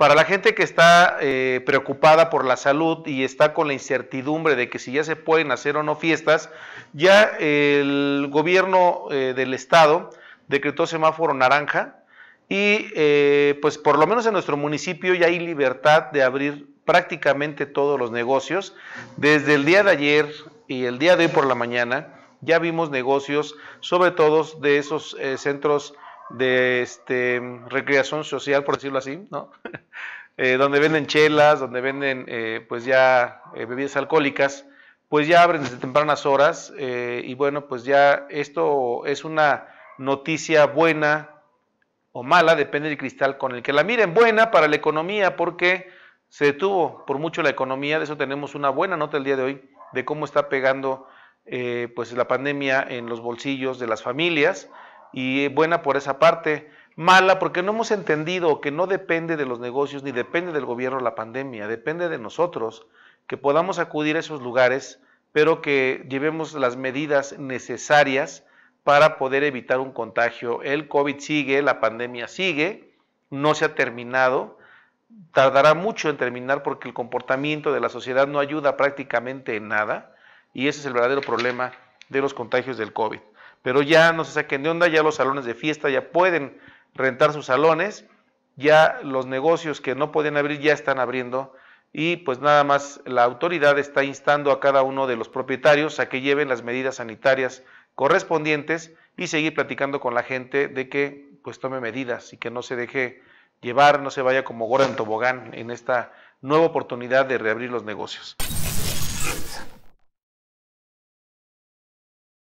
Para la gente que está eh, preocupada por la salud y está con la incertidumbre de que si ya se pueden hacer o no fiestas, ya el gobierno eh, del estado decretó semáforo naranja y eh, pues por lo menos en nuestro municipio ya hay libertad de abrir prácticamente todos los negocios. Desde el día de ayer y el día de hoy por la mañana ya vimos negocios, sobre todo de esos centros de este, recreación social, por decirlo así, ¿no? Eh, donde venden chelas, donde venden eh, pues ya eh, bebidas alcohólicas, pues ya abren desde tempranas horas y bueno, pues ya esto es una noticia buena o mala, depende del cristal con el que la miren, buena para la economía porque se detuvo por mucho la economía, de eso tenemos una buena nota el día de hoy, de cómo está pegando pues la pandemia en los bolsillos de las familias y buena por esa parte mala porque no hemos entendido que no depende de los negocios ni depende del gobierno la pandemia, depende de nosotros que podamos acudir a esos lugares, pero que llevemos las medidas necesarias para poder evitar un contagio. El COVID sigue, la pandemia sigue, no se ha terminado, tardará mucho en terminar porque el comportamiento de la sociedad no ayuda prácticamente en nada y ese es el verdadero problema de los contagios del COVID. Pero ya no se saquen de onda, ya los salones de fiesta ya pueden rentar sus salones, ya los negocios que no pueden abrir ya están abriendo y pues nada más la autoridad está instando a cada uno de los propietarios a que lleven las medidas sanitarias correspondientes y seguir platicando con la gente de que pues tome medidas y que no se deje llevar, no se vaya como gorda en tobogán en esta nueva oportunidad de reabrir los negocios.